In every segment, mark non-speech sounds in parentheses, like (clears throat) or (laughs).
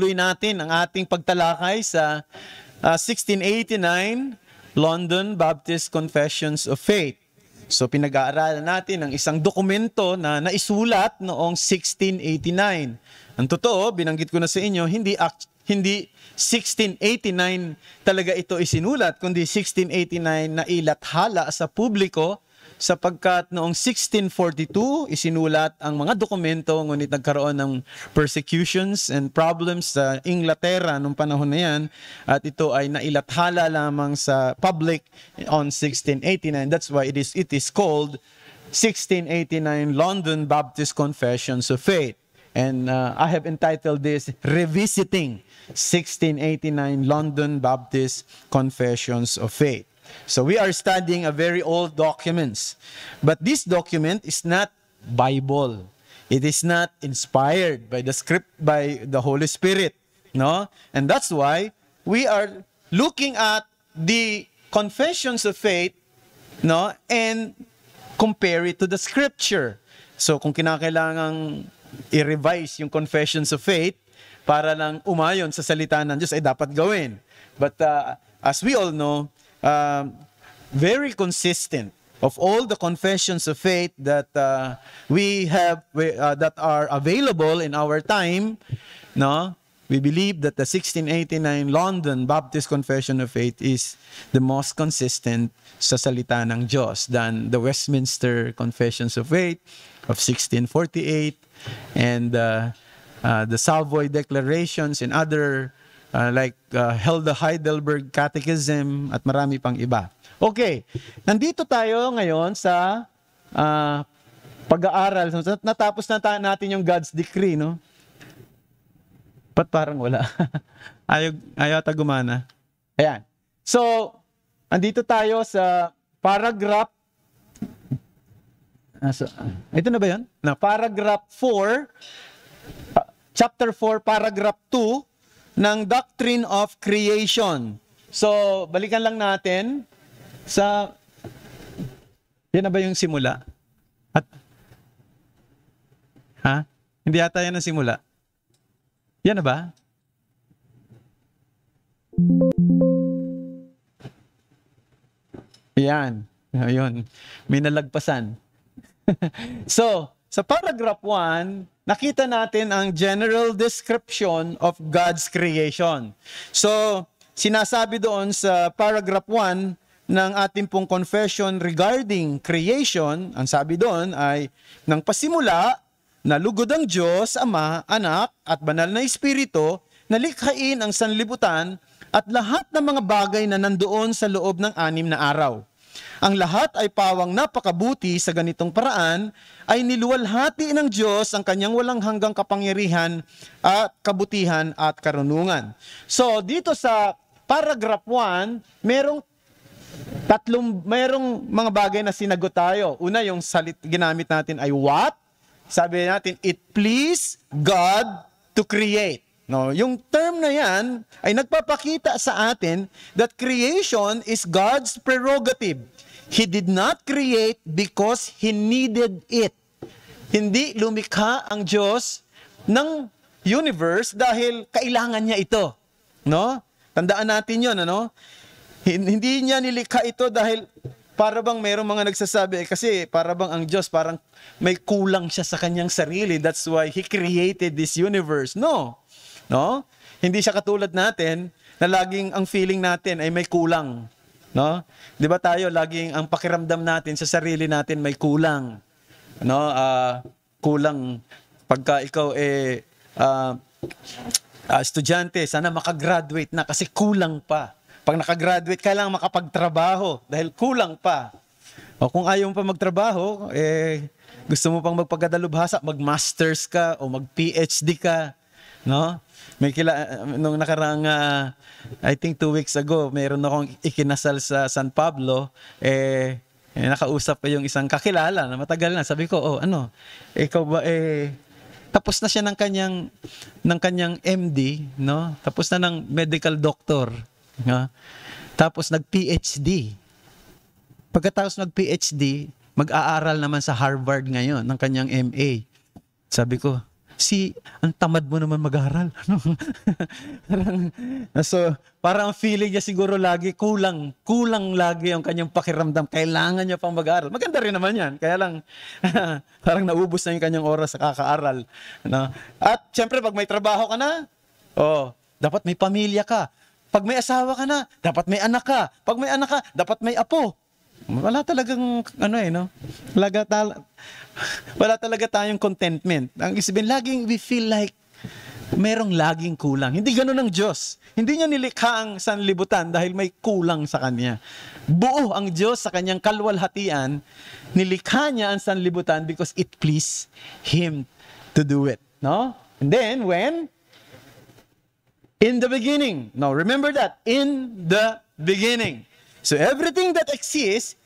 Ituloy natin ang ating pagtalakay sa uh, ah, 1689 London Baptist Confessions of Faith. So pinag-aaralan natin ang isang dokumento na naisulat noong 1689. Ang totoo, binanggit ko na sa inyo, hindi act, hindi 1689 talaga ito isinulat, kundi 1689 na ilathala sa publiko sapagkat noong 1642 isinulat ang mga dokumento ngunit nagkaroon ng persecutions and problems sa Inglaterra noong panahon na yan at ito ay nailathala lamang sa public on 1689 that's why it is it is called 1689 London Baptist Confessions of Faith And uh, I have entitled this Revisiting 1689 London Baptist Confessions of Faith. So we are studying a very old documents. But this document is not Bible. It is not inspired by the script by the Holy Spirit, no? And that's why we are looking at the confessions of faith, no? And compare it to the scripture. So kung kinakailangan i-revise yung confessions of faith para lang umayon sa salita ng Diyos ay dapat gawin. But uh, as we all know, um, very consistent of all the confessions of faith that uh, we have uh, that are available in our time no we believe that the 1689 London Baptist Confession of Faith is the most consistent sa salita ng Diyos than the Westminster Confessions of Faith of 1648 and uh, uh, the Savoy Declarations and other uh, like uh, Hilda Heidelberg Catechism at marami pang iba. Okay, nandito tayo ngayon sa uh, pag-aaral. Natapos na natin yung God's decree, no? Ba't parang wala? (laughs) ayaw, ayaw ata gumana. Ayan. So, nandito tayo sa paragraph Ah, ito na ba 'yon? Na paragraph 4 uh, chapter 4 paragraph 2 ng doctrine of creation. So, balikan lang natin sa yan na ba yung simula? At Ha? Hindi ata yan ang simula. Yan na ba? Yan. Ayun. May nalagpasan. (laughs) so, sa paragraph 1, nakita natin ang general description of God's creation. So, sinasabi doon sa paragraph 1 ng ating pong confession regarding creation, ang sabi doon ay, Nang pasimula, nalugod ang Diyos, Ama, Anak, at Banal na Espiritu, nalikhain ang sanlibutan at lahat ng mga bagay na nandoon sa loob ng anim na araw. Ang lahat ay pawang napakabuti sa ganitong paraan ay niluwalhati ng Diyos ang kanyang walang hanggang kapangyarihan at kabutihan at karunungan. So dito sa paragraph 1, merong tatlong merong mga bagay na sinagot tayo. Una yung salit ginamit natin ay what? Sabi natin it please God to create. No, yung term na 'yan ay nagpapakita sa atin that creation is God's prerogative. He did not create because he needed it. Hindi lumikha ang Diyos ng universe dahil kailangan niya ito. No? Tandaan natin 'yon, ano? Hindi niya nilikha ito dahil para bang mayroong mga nagsasabi eh, kasi para bang ang Diyos parang may kulang siya sa kanyang sarili. That's why he created this universe. No. No? Hindi siya katulad natin na laging ang feeling natin ay may kulang. No? 'Di ba tayo laging ang pakiramdam natin sa sarili natin may kulang. No? Uh, kulang pagka ikaw eh uh, uh, estudyante, sana makagraduate na kasi kulang pa. Pag nakagraduate, kailangan makapagtrabaho dahil kulang pa. O kung ayaw mo pa magtrabaho, eh, gusto mo pang magpagadalubhasa, mag-masters ka o mag-PhD ka, no? May kila, nung nakarang, uh, ah, I think two weeks ago, meron akong ikinasal sa San Pablo. Eh, eh, nakausap ko yung isang kakilala na matagal na. Sabi ko, oh, ano, ikaw ba, eh, tapos na siya ng kanyang, ng kanyang MD, no? Tapos na ng medical doctor. No? Tapos nag-PhD. Pagkatapos nag-PhD, mag-aaral naman sa Harvard ngayon ng kanyang MA. Sabi ko, si, ang tamad mo naman mag-aral. Ano? (laughs) parang, so, parang ang feeling niya siguro lagi, kulang, kulang lagi ang kanyang pakiramdam. Kailangan niya pang mag-aral. Maganda rin naman yan. Kaya lang, (laughs) parang naubos na yung kanyang oras sa kakaaral. No? At syempre, pag may trabaho ka na, oh, dapat may pamilya ka. Pag may asawa ka na, dapat may anak ka. Pag may anak ka, dapat may apo. Wala talagang ano eh, no? Wala, tal- wala talaga tayong contentment. Ang isipin, laging we feel like merong laging kulang. Hindi ganoon ang Diyos. Hindi niya nilikha ang sanlibutan dahil may kulang sa kanya. Buo ang Diyos sa kanyang kalwalhatian. Nilikha niya ang sanlibutan because it pleased Him to do it. No? And then, when? In the beginning. Now, remember that. In the beginning. So everything that exists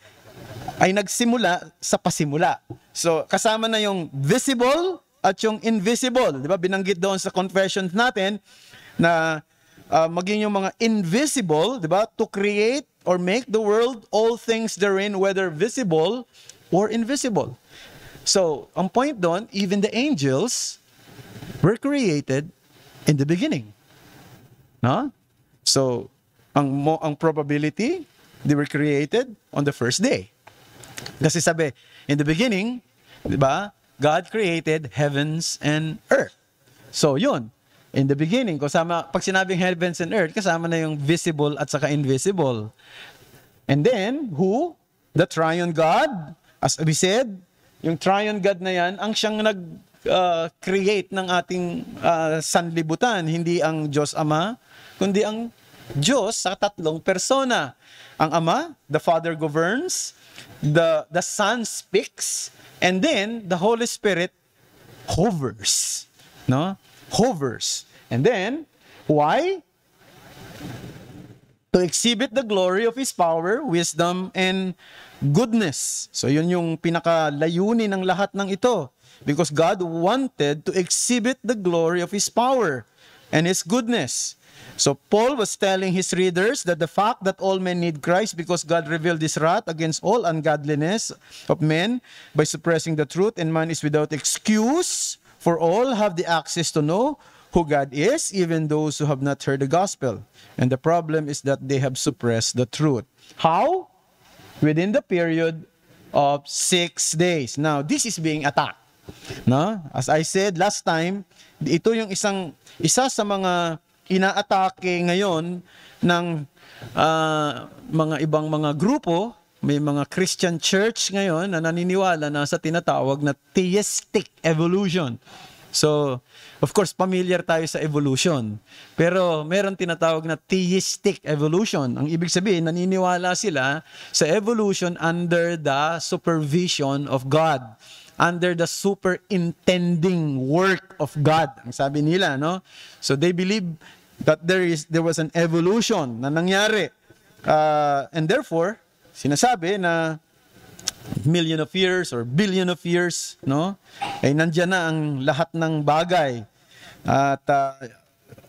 ay nagsimula sa pasimula. So, kasama na yung visible at yung invisible. Di ba? Binanggit doon sa confessions natin na uh, maging yung mga invisible, di ba? To create or make the world all things therein, whether visible or invisible. So, ang point doon, even the angels were created in the beginning. No? So, ang mo ang probability they were created on the first day. Kasi sabi, in the beginning, di ba, God created heavens and earth. So, yun. In the beginning, kasama, pag sinabing heavens and earth, kasama na yung visible at saka invisible. And then, who? The triune God. As we said, yung triune God na yan, ang siyang nag uh, create ng ating uh, sanlibutan, hindi ang Diyos Ama, kundi ang Diyos sa tatlong persona. Ang Ama, the Father governs, the the Son speaks and then the Holy Spirit hovers, no? Hovers. And then why? To exhibit the glory of his power, wisdom and goodness. So yun yung pinakalayunin ng lahat ng ito because God wanted to exhibit the glory of his power and his goodness. So Paul was telling his readers that the fact that all men need Christ because God revealed his wrath against all ungodliness of men by suppressing the truth and man is without excuse for all have the access to know who God is, even those who have not heard the gospel. And the problem is that they have suppressed the truth. How? Within the period of six days. Now, this is being attacked. No? As I said last time, ito yung isang, isa sa mga inaatake ngayon ng uh, mga ibang mga grupo, may mga Christian church ngayon na naniniwala na sa tinatawag na theistic evolution. So, of course, familiar tayo sa evolution. Pero meron tinatawag na theistic evolution. Ang ibig sabihin, naniniwala sila sa evolution under the supervision of God under the superintending work of God. Ang sabi nila, no? So they believe that there is there was an evolution na nangyari. Uh, and therefore, sinasabi na million of years or billion of years, no? Ay nandiyan na ang lahat ng bagay. At uh,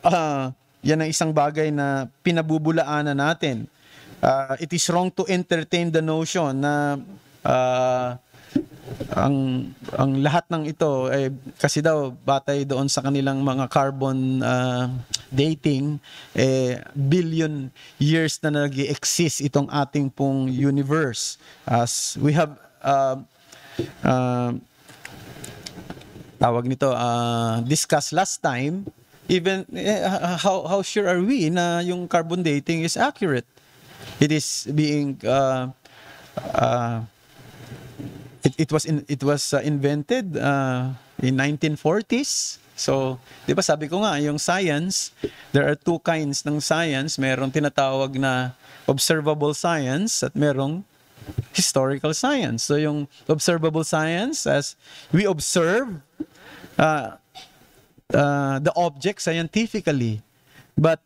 uh, yan ang isang bagay na pinabubulaanan natin. Uh, it is wrong to entertain the notion na uh, ang ang lahat ng ito eh, kasi daw batay doon sa kanilang mga carbon uh, dating eh billion years na nag-exist itong ating pong universe as we have uh, uh, tawag nito uh, discuss last time even eh, how how sure are we na yung carbon dating is accurate it is being uh, uh, It, it was in, it was uh, invented uh, in 1940s. So, 'di ba sabi ko nga, yung science, there are two kinds ng science, merong tinatawag na observable science at merong historical science. So, yung observable science as we observe uh, uh, the object scientifically. But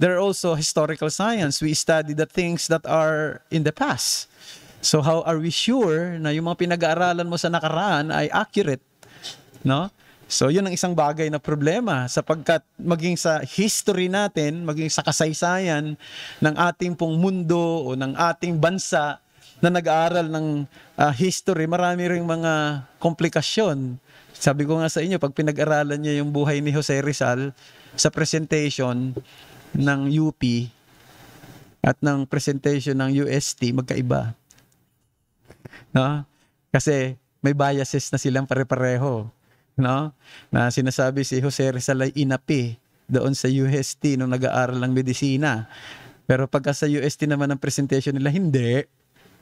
there are also historical science. We study the things that are in the past. So how are we sure na yung mga pinag-aaralan mo sa nakaraan ay accurate? No? So yun ang isang bagay na problema sapagkat maging sa history natin, maging sa kasaysayan ng ating pong mundo o ng ating bansa na nag-aaral ng uh, history, marami ring mga komplikasyon. Sabi ko nga sa inyo, pag pinag-aralan niya yung buhay ni Jose Rizal sa presentation ng UP at ng presentation ng UST, magkaiba. No? Kasi may biases na silang pare-pareho. No? Na sinasabi si Jose Rizal ay inapi doon sa UST nung nag-aaral ng medisina. Pero pagka sa UST naman ang presentation nila, hindi.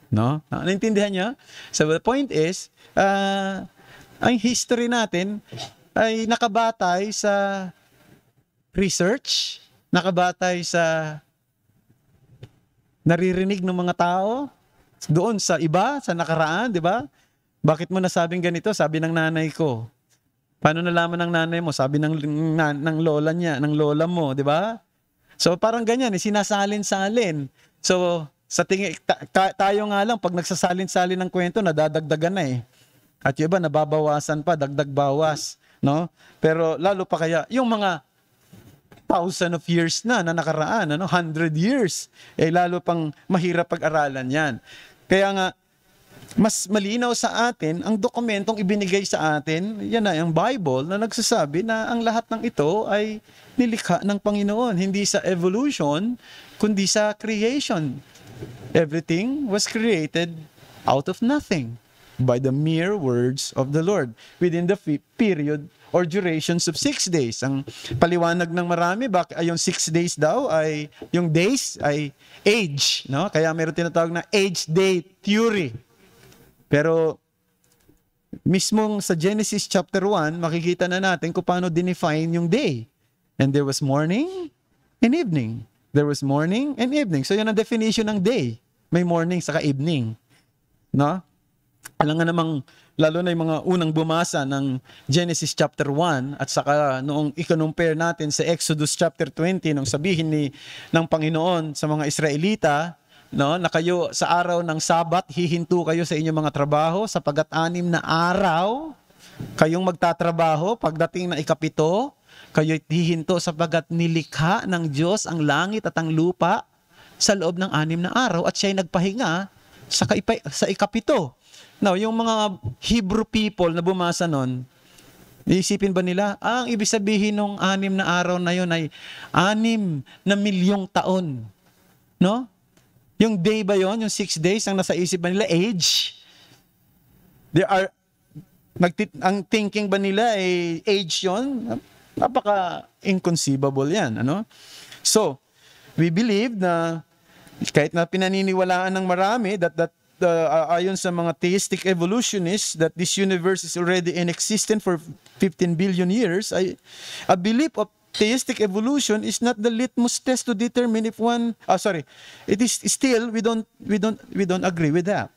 No? Ah, naintindihan niya? So the point is, uh, ang history natin ay nakabatay sa research, nakabatay sa naririnig ng mga tao, doon sa iba, sa nakaraan, di ba? Bakit mo nasabing ganito? Sabi ng nanay ko. Paano nalaman ng nanay mo? Sabi ng, na, ng lola niya, ng lola mo, di ba? So parang ganyan, eh, sinasalin-salin. So sa tingin, ta, tayo nga lang, pag nagsasalin-salin ng kwento, nadadagdagan na eh. At yung iba, nababawasan pa, dagdag bawas. No? Pero lalo pa kaya, yung mga thousand of years na na nakaraan, ano? 100 years. Eh lalo pang mahirap pag-aralan 'yan. Kaya nga mas malinaw sa atin ang dokumentong ibinigay sa atin, yan na ang Bible na nagsasabi na ang lahat ng ito ay nilikha ng Panginoon, hindi sa evolution kundi sa creation. Everything was created out of nothing by the mere words of the Lord within the period or durations of six days. Ang paliwanag ng marami, bak ay yung six days daw ay, yung days ay age. No? Kaya meron tinatawag na age day theory. Pero mismong sa Genesis chapter 1, makikita na natin kung paano dinefine yung day. And there was morning and evening. There was morning and evening. So yun ang definition ng day. May morning saka evening. No? Alam nga namang lalo na yung mga unang bumasa ng Genesis chapter 1 at saka noong i-compare natin sa Exodus chapter 20 nung sabihin ni ng Panginoon sa mga Israelita no na kayo sa araw ng Sabat hihinto kayo sa inyong mga trabaho sapagkat anim na araw kayong magtatrabaho pagdating na ikapito kayo hihinto sapagkat nilikha ng Diyos ang langit at ang lupa sa loob ng anim na araw at siya'y nagpahinga sa, kaipay, sa ikapito. Now, yung mga Hebrew people na bumasa nun, Iisipin ba nila, ah, ang ibig sabihin ng anim na araw na yon ay anim na milyong taon. No? Yung day ba yon Yung six days, ang nasa isip ba nila? Age? They are, magti- ang thinking ba nila ay age yon Napaka-inconceivable yan. Ano? So, we believe na kahit na pinaniniwalaan ng marami that that uh, ayon sa mga theistic evolutionists that this universe is already in existence for 15 billion years, I, a belief of theistic evolution is not the litmus test to determine if one uh, sorry it is still we don't we don't we don't agree with that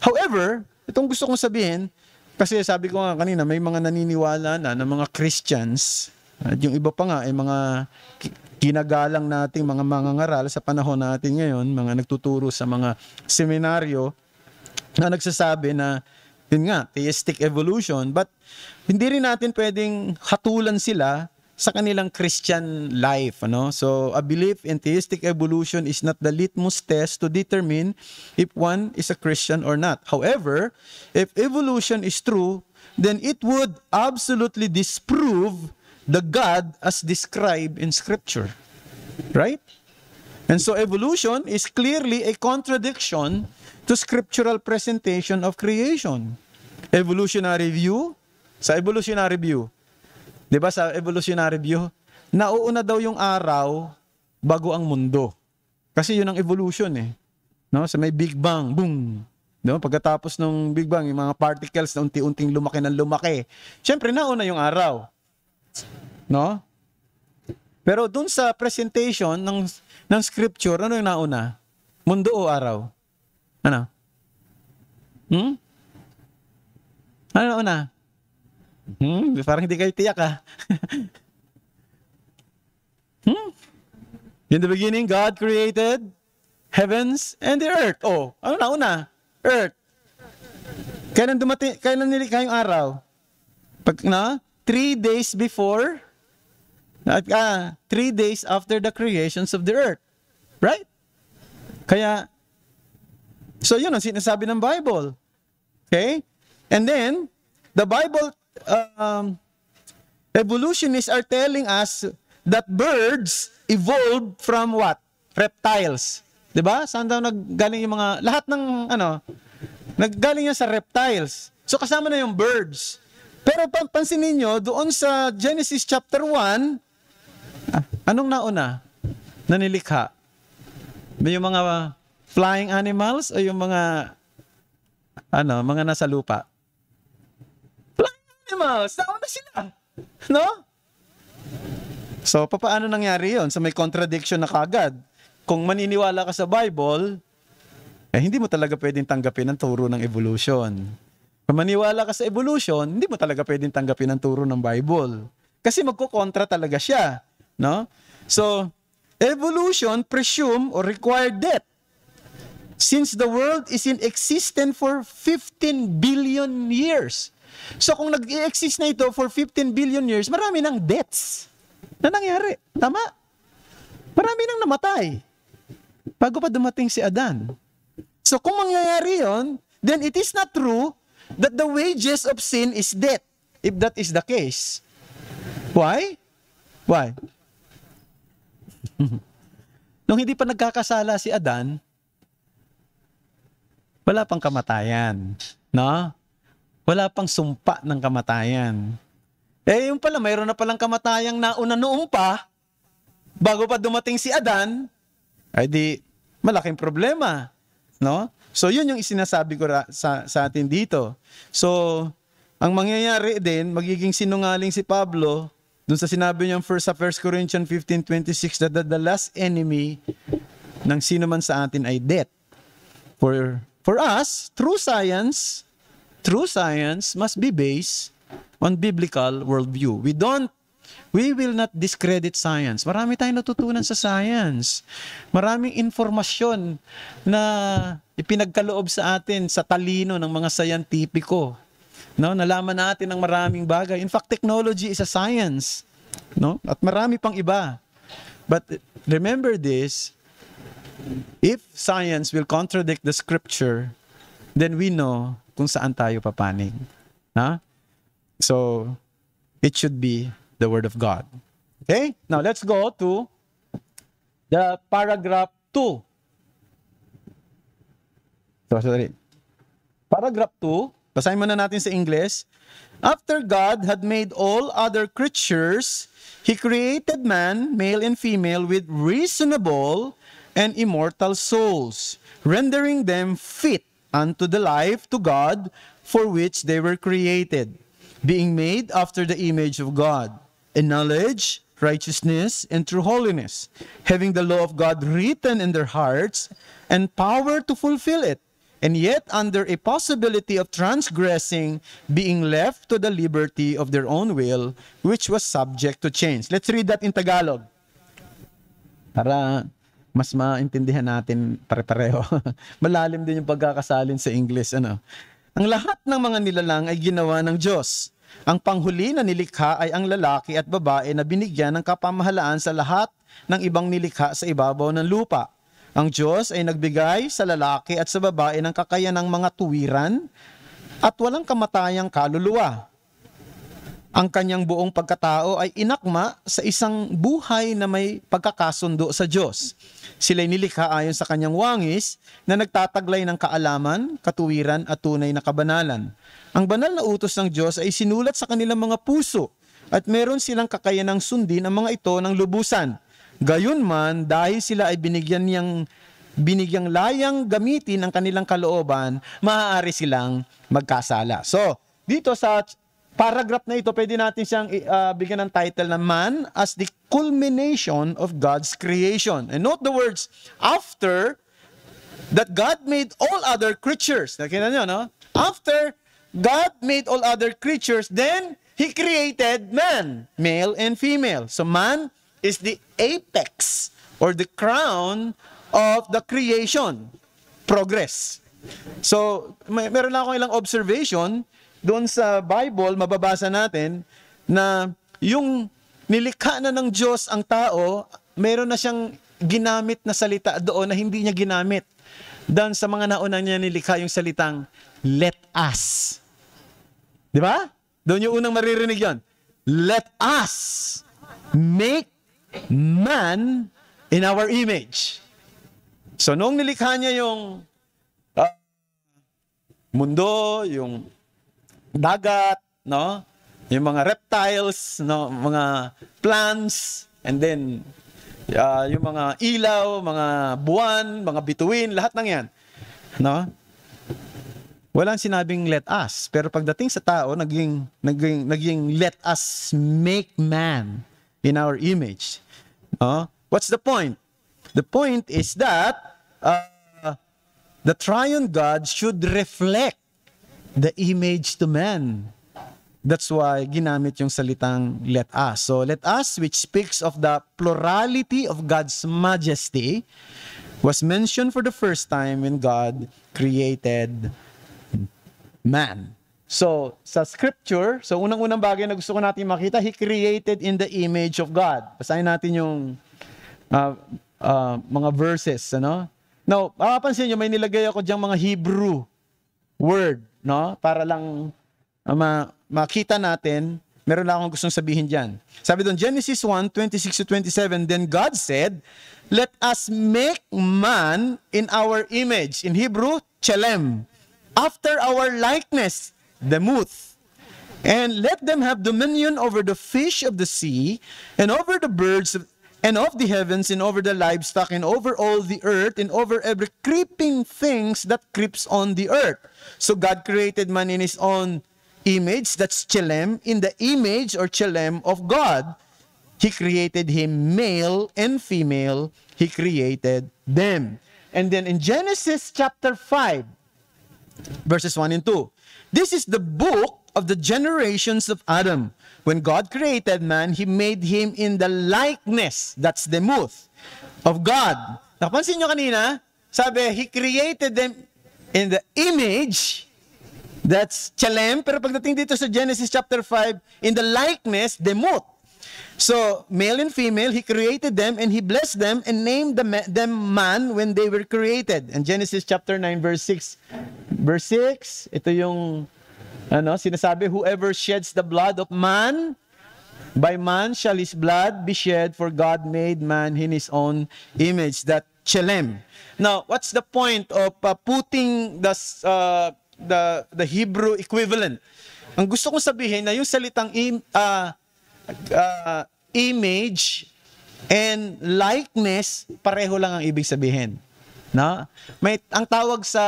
however itong gusto kong sabihin kasi sabi ko nga kanina may mga naniniwala na ng mga Christians at yung iba pa nga ay mga ginagalang nating mga mangangaral sa panahon natin ngayon, mga nagtuturo sa mga seminaryo na nagsasabi na yun nga, theistic evolution, but hindi rin natin pwedeng hatulan sila sa kanilang Christian life. Ano? So, a belief in theistic evolution is not the litmus test to determine if one is a Christian or not. However, if evolution is true, then it would absolutely disprove the God as described in Scripture. Right? And so evolution is clearly a contradiction to scriptural presentation of creation. Evolutionary view, sa evolutionary view, di ba sa evolutionary view, nauuna daw yung araw bago ang mundo. Kasi yun ang evolution eh. No? Sa may Big Bang, boom, No? Pagkatapos ng Big Bang, yung mga particles na unti-unting lumaki ng lumaki. Siyempre, nauna yung araw. No? Pero dun sa presentation ng ng scripture, ano yung nauna? Mundo o araw? Ano? Hmm? Ano nauna? Hmm? Parang hindi kayo tiyak ah. (laughs) hmm? In the beginning, God created heavens and the earth. Oh, ano nauna? Earth. Kailan dumating, kailan nilikha yung araw? Pag, na? three days before, at uh, three days after the creations of the earth. Right? Kaya, so yun ang sinasabi ng Bible. Okay? And then, the Bible, uh, um, evolutionists are telling us that birds evolved from what? Reptiles. ba? Diba? Saan daw naggaling yung mga, lahat ng ano, naggaling yan sa reptiles. So kasama na yung birds. Pero pansin ninyo, doon sa Genesis chapter 1, ah, anong nauna? Nanilikha. Yung mga flying animals o yung mga ano, mga nasa lupa? Flying animals! Nauna sila! No? So, paano nangyari yon sa so, may contradiction na kagad? Kung maniniwala ka sa Bible, eh, hindi mo talaga pwedeng tanggapin ang turo ng evolution. Kung maniwala ka sa evolution, hindi mo talaga pwedeng tanggapin ang turo ng Bible. Kasi magkukontra talaga siya. No? So, evolution presume or require death. Since the world is in existence for 15 billion years. So kung nag-exist na ito for 15 billion years, marami ng deaths na nangyari. Tama? Marami nang namatay bago pa dumating si Adan. So kung mangyayari yon, then it is not true that the wages of sin is death, if that is the case. Why? Why? (laughs) Nung hindi pa nagkakasala si Adan, wala pang kamatayan. No? Wala pang sumpa ng kamatayan. Eh, yung pala, mayroon na palang kamatayang nauna noon pa, bago pa dumating si Adan, ay di, malaking problema. No? So yun yung isinasabi ko ra- sa, sa atin dito. So ang mangyayari din, magiging sinungaling si Pablo dun sa sinabi niya first sa 1 Corinthians 15:26 that the last enemy ng sino man sa atin ay death. For for us, true science, true science must be based on biblical worldview. We don't We will not discredit science. Marami tayong natutunan sa science. Maraming informasyon na ipinagkaloob sa atin sa talino ng mga sayantipiko. No, nalaman natin ng maraming bagay. In fact, technology is a science, no? At marami pang iba. But remember this, if science will contradict the scripture, then we know kung saan tayo papaning. Ha? So, it should be the Word of God. Okay? Now let's go to the paragraph 2. sorry. Paragraph 2, basahin muna natin sa English. After God had made all other creatures, He created man, male and female, with reasonable and immortal souls, rendering them fit unto the life to God for which they were created, being made after the image of God. in knowledge, righteousness, and true holiness, having the law of God written in their hearts and power to fulfill it, and yet under a possibility of transgressing, being left to the liberty of their own will, which was subject to change. Let's read that in Tagalog. Para mas maintindihan natin pare-pareho. (laughs) Malalim din yung pagkakasalin sa English. Ano? Ang lahat ng mga nilalang ay ginawa ng Diyos ang panghuli na nilikha ay ang lalaki at babae na binigyan ng kapamahalaan sa lahat ng ibang nilikha sa ibabaw ng lupa. Ang Diyos ay nagbigay sa lalaki at sa babae ng kakayanang mga tuwiran at walang kamatayang kaluluwa ang kanyang buong pagkatao ay inakma sa isang buhay na may pagkakasundo sa Diyos. Sila'y nilikha ayon sa kanyang wangis na nagtataglay ng kaalaman, katuwiran at tunay na kabanalan. Ang banal na utos ng Diyos ay sinulat sa kanilang mga puso at meron silang kakayanang sundin ang mga ito ng lubusan. Gayunman, dahil sila ay binigyan niyang binigyang layang gamitin ang kanilang kalooban, maaari silang magkasala. So, dito sa paragraph na ito, pwede natin siyang uh, bigyan ng title na Man as the culmination of God's creation. And note the words, after that God made all other creatures. Nakita nyo, no? After God made all other creatures, then He created man, male and female. So man is the apex or the crown of the creation, progress. So, may, meron lang akong ilang observation doon sa Bible, mababasa natin na yung nilikha na ng Diyos ang tao, meron na siyang ginamit na salita doon na hindi niya ginamit. Doon sa mga nauna niya nilikha yung salitang, let us. Di ba? Doon yung unang maririnig yon. Let us make man in our image. So, nung nilikha niya yung uh, mundo, yung dagat, no? Yung mga reptiles, no? Mga plants, and then uh, yung mga ilaw, mga buwan, mga bituin, lahat ng yan. No? Walang sinabing let us. Pero pagdating sa tao, naging, naging, naging let us make man in our image. No? What's the point? The point is that uh, the triune God should reflect the image to man. That's why ginamit yung salitang let us. So let us, which speaks of the plurality of God's majesty, was mentioned for the first time when God created man. So, sa scripture, so unang-unang bagay na gusto ko natin makita, He created in the image of God. Basahin natin yung uh, uh, mga verses. Ano? Now, mapapansin nyo, may nilagay ako diyang mga Hebrew word no? Para lang ah, ma- makita natin, meron lang akong gustong sabihin diyan. Sabi doon Genesis 1:26 to 27, then God said, "Let us make man in our image." In Hebrew, chelem. After our likeness, the demuth. And let them have dominion over the fish of the sea and over the birds of and of the heavens, and over the livestock, and over all the earth, and over every creeping things that creeps on the earth. So God created man in his own image, that's chelem, in the image or chelem of God. He created him male and female. He created them. And then in Genesis chapter 5, verses 1 and 2, this is the book of the generations of Adam. When God created man, He made him in the likeness, that's the muth, of God. Napansin nyo kanina, sabi, He created them in the image, that's chalem, pero pagdating dito sa Genesis chapter 5, in the likeness, the demuth. So, male and female, He created them and He blessed them and named them man when they were created. And Genesis chapter 9, verse 6. Verse 6, ito yung ano? Sinasabi, whoever sheds the blood of man, by man shall his blood be shed, for God made man in his own image. That chelem. Now, what's the point of uh, putting the, uh, the, the Hebrew equivalent? Ang gusto kong sabihin na yung salitang im, uh, uh, image and likeness, pareho lang ang ibig sabihin. No? May, ang tawag sa,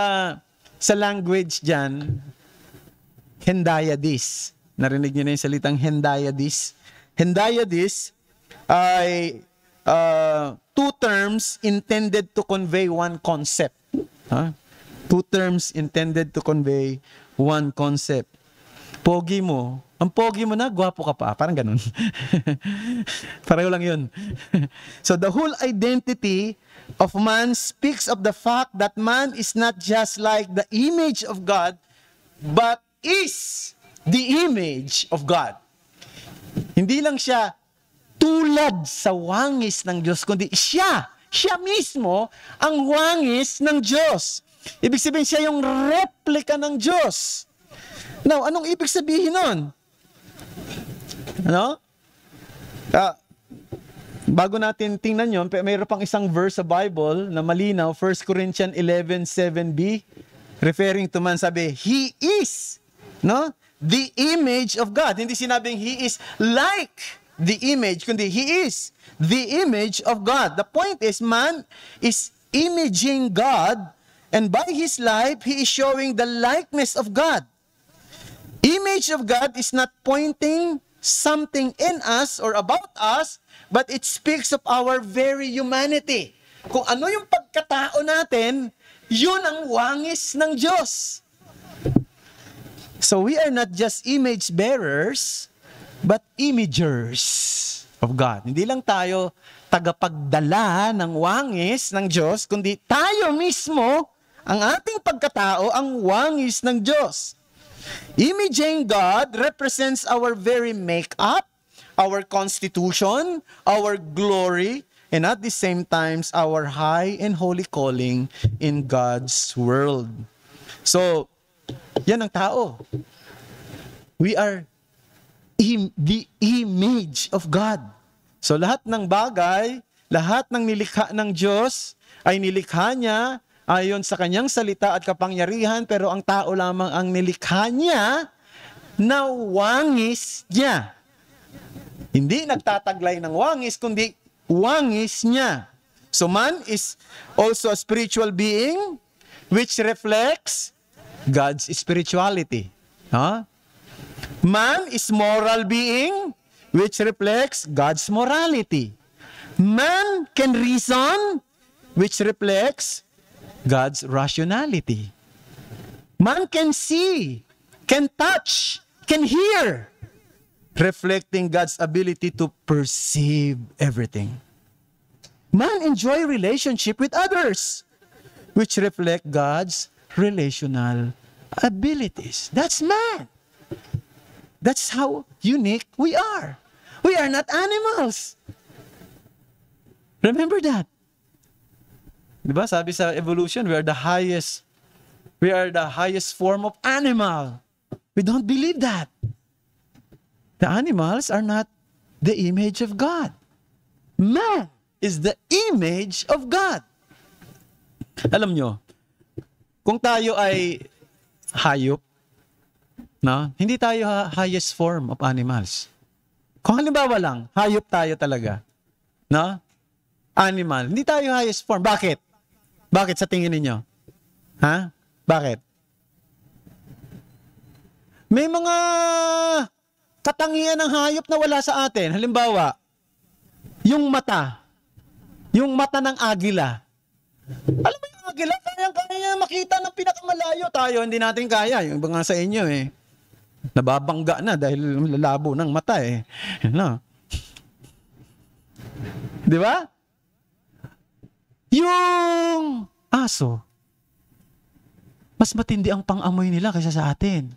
sa language dyan, Hendayadis. Narinig niyo na yung salitang Hendayadis. Hendayadis ay uh, two terms intended to convey one concept. Huh? Two terms intended to convey one concept. Pogi mo, ang pogi mo na, gwapo ka pa. Ah, parang ganun. (laughs) Pareho lang yun. (laughs) so the whole identity of man speaks of the fact that man is not just like the image of God, but is the image of God. Hindi lang siya tulad sa wangis ng Diyos, kundi siya, siya mismo ang wangis ng Diyos. Ibig sabihin siya yung replica ng Diyos. Now, anong ibig sabihin nun? Ano? Uh, bago natin tingnan yon, mayroon pang isang verse sa Bible na malinaw, 1 Corinthians 11:7b, referring to man, sabi, He is No? The image of God. Hindi sinabing He is like the image, kundi He is the image of God. The point is, man is imaging God and by his life, he is showing the likeness of God. Image of God is not pointing something in us or about us, but it speaks of our very humanity. Kung ano yung pagkatao natin, yun ang wangis ng Diyos. So we are not just image bearers, but imagers of God. Hindi lang tayo tagapagdala ng wangis ng Diyos, kundi tayo mismo, ang ating pagkatao, ang wangis ng Diyos. Imaging God represents our very makeup, our constitution, our glory, and at the same times, our high and holy calling in God's world. So, yan ang tao. We are im- the image of God. So lahat ng bagay, lahat ng nilikha ng Diyos ay nilikha niya ayon sa kanyang salita at kapangyarihan pero ang tao lamang ang nilikha niya na wangis niya. Hindi nagtataglay ng wangis kundi wangis niya. So man is also a spiritual being which reflects God's spirituality. Huh? Man is moral being which reflects God's morality. Man can reason which reflects God's rationality. Man can see, can touch, can hear, reflecting God's ability to perceive everything. Man enjoy relationship with others, which reflect God's relational abilities. That's man. That's how unique we are. We are not animals. Remember that. Diba? Sabi sa evolution, we are the highest. We are the highest form of animal. We don't believe that. The animals are not the image of God. Man is the image of God. Alam nyo, Kung tayo ay hayop, no? hindi tayo highest form of animals. Kung halimbawa lang, hayop tayo talaga. No? Animal. Hindi tayo highest form. Bakit? Bakit sa tingin ninyo? Ha? Bakit? May mga katangian ng hayop na wala sa atin. Halimbawa, yung mata. Yung mata ng agila. Alam mo yung agila, kayang-kaya niya makita ng pinakamalayo tayo. Hindi natin kaya. Yung iba nga sa inyo eh. Nababangga na dahil lalabo ng mata eh. No. Di ba? Yung aso, mas matindi ang pang-amoy nila kaysa sa atin.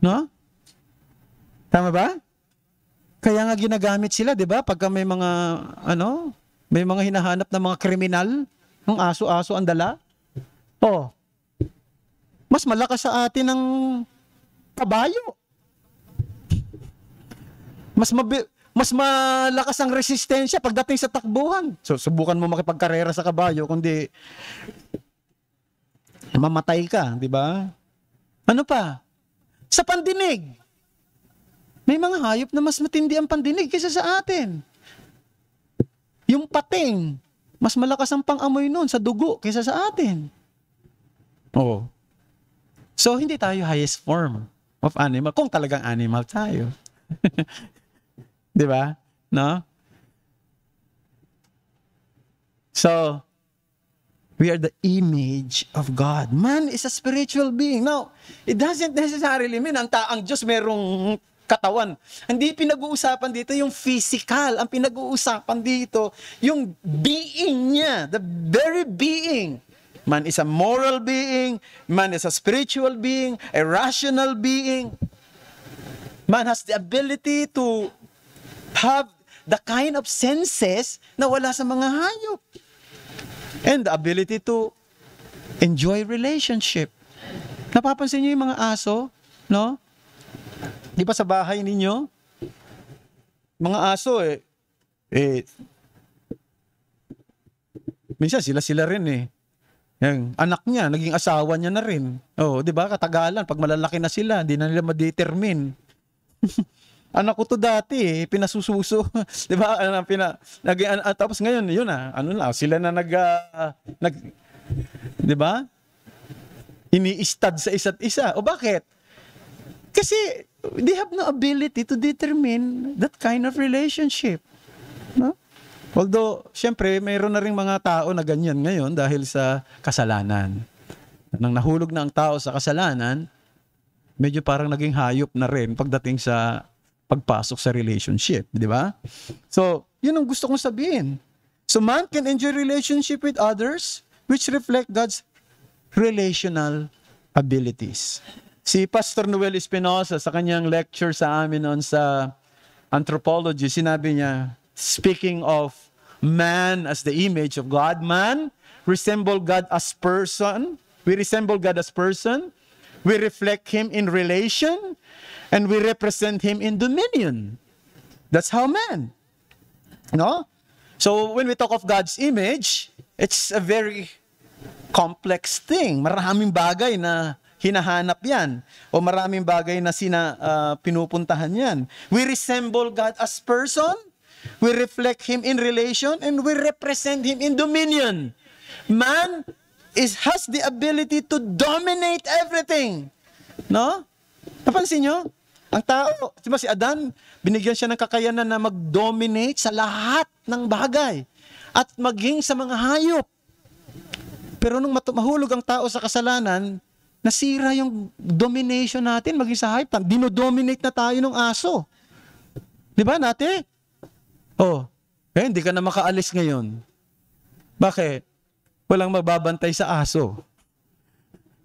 No? Tama ba? Kaya nga ginagamit sila, 'di ba? Pagka may mga ano, may mga hinahanap na mga kriminal, ang aso-aso ang dala. Oh. Mas malakas sa atin ang kabayo. Mas mabi- mas malakas ang resistensya pagdating sa takbuhan. So, subukan mo makipagkarera sa kabayo, kundi mamatay ka, di ba? Ano pa? Sa pandinig. May mga hayop na mas matindi ang pandinig kaysa sa atin. Yung pating, mas malakas ang pang-amoy noon sa dugo kaysa sa atin. Oo. So, hindi tayo highest form of animal kung talagang animal tayo. (laughs) 'Di ba? No? So, we are the image of God. Man is a spiritual being. Now, it doesn't necessarily mean ang taang Diyos merong katawan. Hindi pinag-uusapan dito yung physical. Ang pinag-uusapan dito, yung being niya, the very being. Man is a moral being, man is a spiritual being, a rational being. Man has the ability to have the kind of senses na wala sa mga hayop. And the ability to enjoy relationship. Napapansin niyo yung mga aso, no? Di ba sa bahay ninyo? Mga aso eh. Eh, minsan sila-sila rin eh. Yung anak niya, naging asawa niya na rin. Oh, 'di ba? Katagalan pag malalaki na sila, hindi na nila ma-determine. (laughs) anak ko to dati eh, pinasususo, (laughs) 'di ba? Ano pina nag an, ah, tapos ngayon, 'yun ah, ano na, sila na nag uh, nag 'di ba? Ini-stud sa isa't isa. O bakit? Kasi they have no ability to determine that kind of relationship. No? Although, syempre, mayroon na rin mga tao na ganyan ngayon dahil sa kasalanan. Nang nahulog na ang tao sa kasalanan, medyo parang naging hayop na rin pagdating sa pagpasok sa relationship, di ba? So, yun ang gusto kong sabihin. So, man can enjoy relationship with others which reflect God's relational abilities. Si Pastor Noel Espinosa sa kanyang lecture sa amin on sa anthropology, sinabi niya, speaking of man as the image of God, man resemble God as person. We resemble God as person. We reflect Him in relation. And we represent Him in dominion. That's how man. No? So when we talk of God's image, it's a very complex thing. Maraming bagay na hinahanap yan o maraming bagay na sina, uh, pinupuntahan yan. We resemble God as person, we reflect Him in relation, and we represent Him in dominion. Man is, has the ability to dominate everything. No? Napansin nyo? Ang tao, di si Adan, binigyan siya ng kakayanan na mag-dominate sa lahat ng bagay at maging sa mga hayop. Pero nung mahulog ang tao sa kasalanan, Nasira yung domination natin maging sa hype. Dinodominate na tayo ng aso. Di ba, nate? Oh, eh, hindi ka na makaalis ngayon. Bakit? Walang magbabantay sa aso.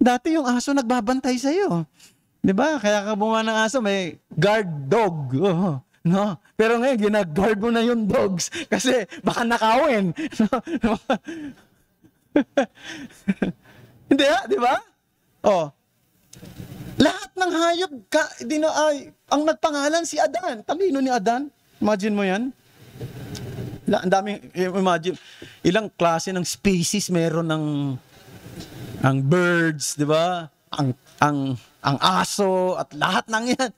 Dati yung aso nagbabantay sa iyo. 'Di ba? Kaya ka bumawa ng aso, may guard dog. Oh, no? Pero ngayon, ginag-guard mo na yung dogs (laughs) kasi baka nakawin. (laughs) No? (laughs) Hindi, ah, 'di ba? Oh. Lahat ng hayop, ka, di ay, ang nagpangalan si Adan. Talino ni Adan. Imagine mo yan. Ang daming, imagine, ilang klase ng species meron ng ang birds, di ba? Ang, ang, ang aso, at lahat ng yan.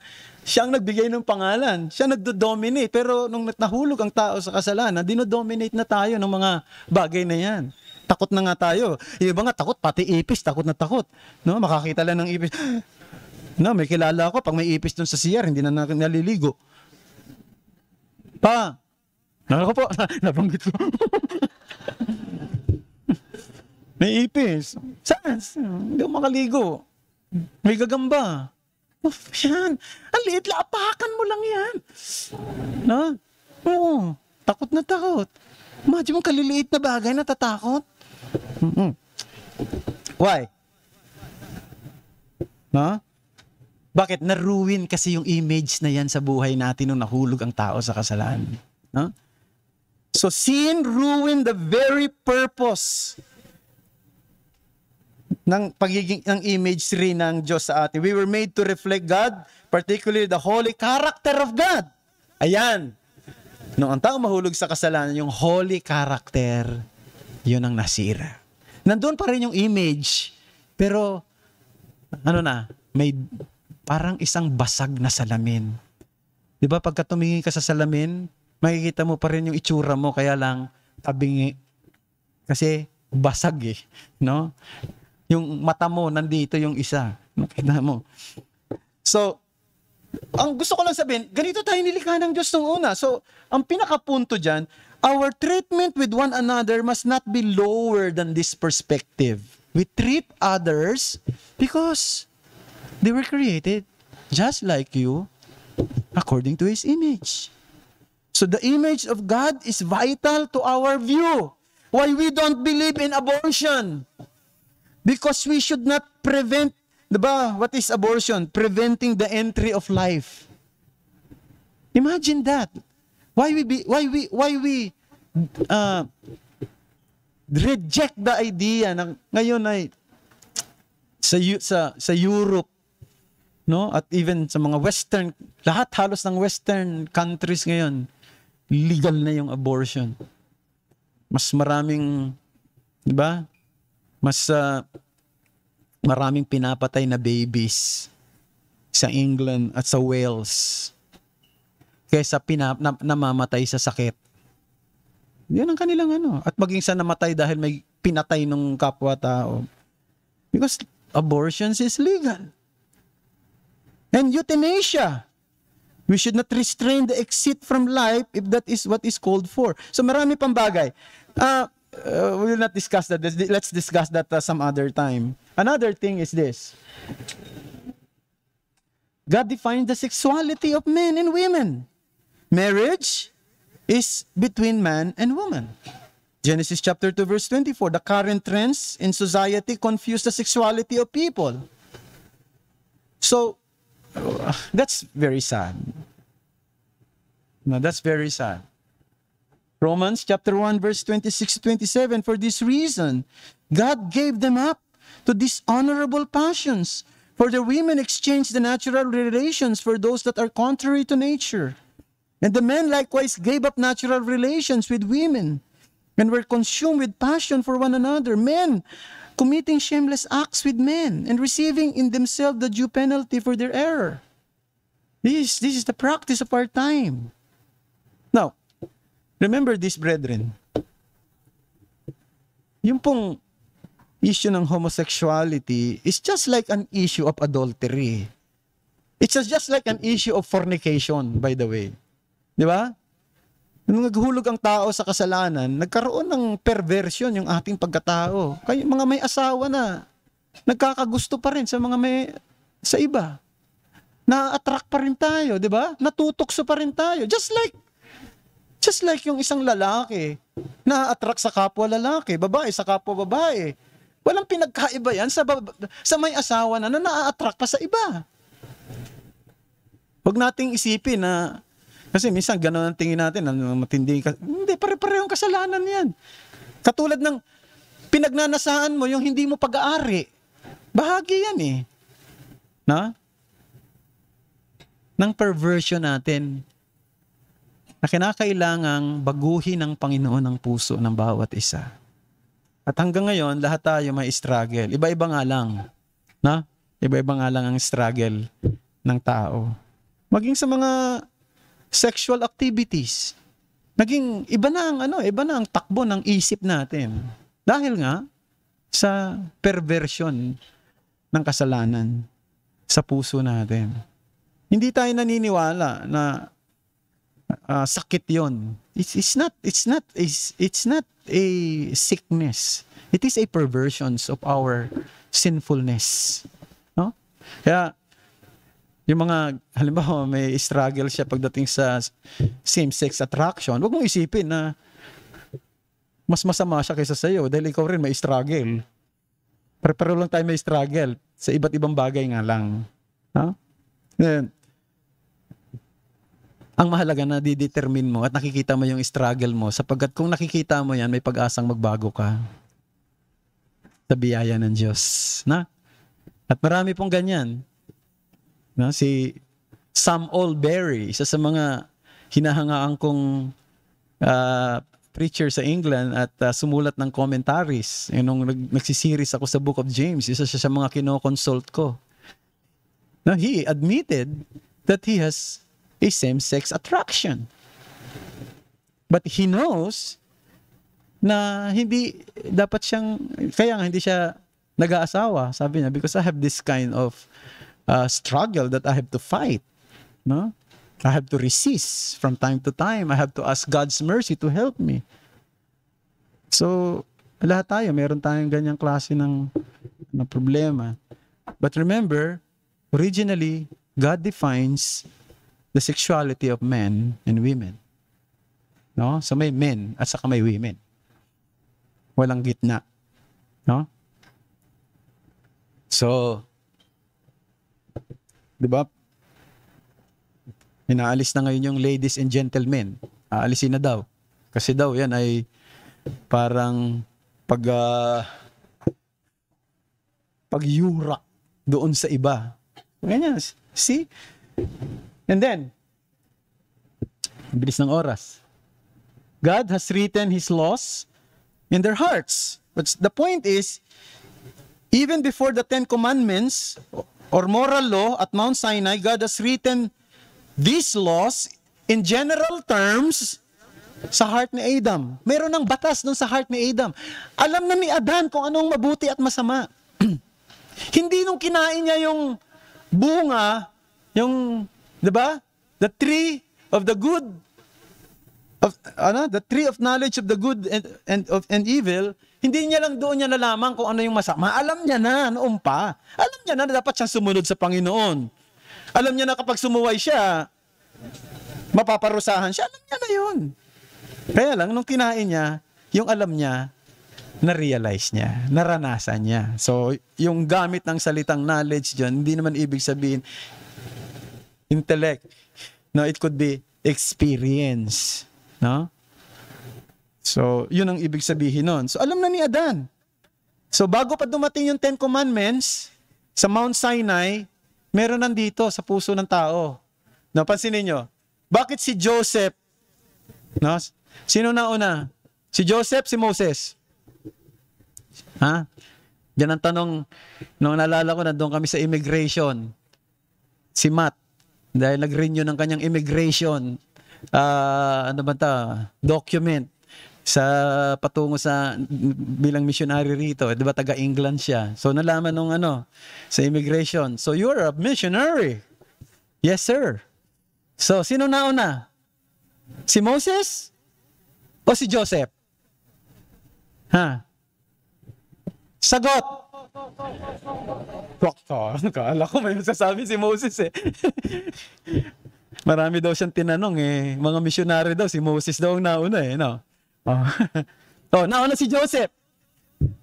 Siya ang nagbigay ng pangalan. Siya nagdo-dominate. Pero nung nahulog ang tao sa kasalanan, dinodominate na tayo ng mga bagay na yan takot na nga tayo. Yung iba nga takot, pati ipis, takot na takot. No, makakita lang ng ipis. (gasps) No, may kilala ako, pag may ipis dun sa CR, hindi na naliligo. Pa! Nalala ano po, (laughs) nabanggit ko. (laughs) may ipis. Saan? Hindi ako makaligo. May gagamba. Uf, yan. Ang liit lang. mo lang yan. No? Oo. Takot na takot. Imagine mo, kaliliit na bagay, natatakot. Mm-hmm. Why? No? Bakit? Naruin kasi yung image na yan sa buhay natin nung nahulog ang tao sa kasalanan. No? So sin ruin the very purpose ng pagiging ng image rin ng Diyos sa atin. We were made to reflect God, particularly the holy character of God. Ayan. Nung ang tao mahulog sa kasalanan, yung holy character yun ang nasira. Nandun pa rin yung image, pero ano na, may parang isang basag na salamin. Di ba pagka tumingin ka sa salamin, makikita mo pa rin yung itsura mo, kaya lang tabingi. Kasi basag eh, no? Yung mata mo, nandito yung isa. Nakita mo. So, ang gusto ko lang sabihin, ganito tayo nilikha ng Diyos nung una. So, ang pinakapunto dyan, Our treatment with one another must not be lower than this perspective. We treat others because they were created just like you according to His image. So the image of God is vital to our view. Why we don't believe in abortion? Because we should not prevent, diba, what is abortion? Preventing the entry of life. Imagine that. Why we be, why we why we uh, reject the idea ng ngayon ay sa sa sa Europe no at even sa mga western lahat halos ng western countries ngayon legal na yung abortion mas maraming di ba mas uh, maraming pinapatay na babies sa England at sa Wales kaysa pinap na, namamatay sa sakit. Yan ang kanilang ano. At maging sa namatay dahil may pinatay ng kapwa-tao. Because abortions is legal. And euthanasia. We should not restrain the exit from life if that is what is called for. So marami pang bagay. Uh, uh, we will not discuss that. Let's discuss that uh, some other time. Another thing is this. God defines the sexuality of men and women. Marriage is between man and woman. Genesis chapter 2 verse 24, the current trends in society confuse the sexuality of people. So, uh, that's very sad. No, that's very sad. Romans chapter 1 verse 26 to 27, for this reason, God gave them up to dishonorable passions. For the women exchange the natural relations for those that are contrary to nature. And the men likewise gave up natural relations with women and were consumed with passion for one another. Men committing shameless acts with men and receiving in themselves the due penalty for their error. This, this is the practice of our time. Now, remember this, brethren. Yung pong issue ng homosexuality is just like an issue of adultery. It's just like an issue of fornication, by the way. Di ba? Nung naghulog ang tao sa kasalanan, nagkaroon ng perversion yung ating pagkatao. Kaya mga may asawa na, nagkakagusto pa rin sa mga may, sa iba. Na-attract pa rin tayo, di ba? Natutokso pa rin tayo. Just like, just like yung isang lalaki, na-attract sa kapwa lalaki, babae sa kapwa babae. Walang pinagkaiba yan sa, bab- sa may asawa na na na-attract pa sa iba. Huwag nating isipin na kasi minsan ganoon ang tingin natin, ano, matindi. Hindi, pare-parehong kasalanan yan. Katulad ng pinagnanasaan mo yung hindi mo pag-aari. Bahagi yan eh. Na? Ng perversion natin na kinakailangang baguhin ng Panginoon ang puso ng bawat isa. At hanggang ngayon, lahat tayo may struggle. Iba-iba nga lang. Na? Iba-iba nga lang ang struggle ng tao. Maging sa mga sexual activities. Naging iba na ang ano, iba na ang takbo ng isip natin. Dahil nga sa perversion ng kasalanan sa puso natin. Hindi tayo naniniwala na uh, sakit 'yon. It's it's not it's not it's, it's not a sickness. It is a perversions of our sinfulness. No? Kaya yung mga, halimbawa, may struggle siya pagdating sa same-sex attraction, huwag mong isipin na mas masama siya kaysa sa'yo dahil ikaw rin may struggle. Mm. Pero, pero lang tayo may struggle sa iba't ibang bagay nga lang. Ha? Huh? ang mahalaga na didetermine mo at nakikita mo yung struggle mo sapagkat kung nakikita mo yan, may pag-asang magbago ka sa biyaya ng Diyos. Na? At marami pong ganyan na Si Sam Alberry, isa sa mga hinahangaan kong uh, preacher sa England at uh, sumulat ng commentaries. Eh, nung nag- nagsisiris ako sa Book of James, isa siya sa mga kinoconsult ko. Na he admitted that he has a same-sex attraction. But he knows na hindi dapat siyang, kaya nga hindi siya nag-aasawa, sabi niya, because I have this kind of uh, struggle that I have to fight. No? I have to resist from time to time. I have to ask God's mercy to help me. So, lahat tayo, meron tayong ganyang klase ng, ng problema. But remember, originally, God defines the sexuality of men and women. No? So may men at saka may women. Walang gitna. No? So, 'Di ba? Inaalis na ngayon yung ladies and gentlemen. Aalisin na daw. Kasi daw 'yan ay parang pag uh, pagyura doon sa iba. Ganyan. See? And then, bilis ng oras. God has written His laws in their hearts. But the point is, even before the Ten Commandments, or moral law at Mount Sinai, God has written these laws in general terms sa heart ni Adam. Meron ng batas doon sa heart ni Adam. Alam na ni Adan kung anong mabuti at masama. (clears throat) Hindi nung kinain niya yung bunga, yung, di ba? The tree of the good, of, ano? The tree of knowledge of the good and, and, of, and evil, hindi niya lang doon niya nalaman kung ano yung masama. Alam niya na noon pa. Alam niya na, na dapat siyang sumunod sa Panginoon. Alam niya na kapag sumuway siya, mapaparusahan siya. Alam niya na yun. Kaya lang, nung kinain niya, yung alam niya, na-realize niya, naranasan niya. So, yung gamit ng salitang knowledge dyan, hindi naman ibig sabihin intellect. No, it could be experience. No? So, yun ang ibig sabihin nun. So, alam na ni Adan. So, bago pa dumating yung Ten Commandments, sa Mount Sinai, meron nandito sa puso ng tao. Napansin no, niyo bakit si Joseph, no? sino na una? Si Joseph, si Moses? Ha? Yan ang tanong, nung nalala ko, nandun kami sa immigration. Si Matt, dahil nag-renew ng kanyang immigration, uh, ano ba ta, document sa patungo sa bilang missionary rito, eh, 'di ba taga England siya. So nalaman nung ano sa immigration. So you're a missionary. Yes, sir. So sino na una? Si Moses o si Joseph? Ha? Sagot. Doktor, kala ko may masasabi si Moses eh. (laughs) Marami daw siyang tinanong eh. Mga missionary daw, si Moses daw ang nauna eh. No? Oh. so, (laughs) oh, nauna si Joseph.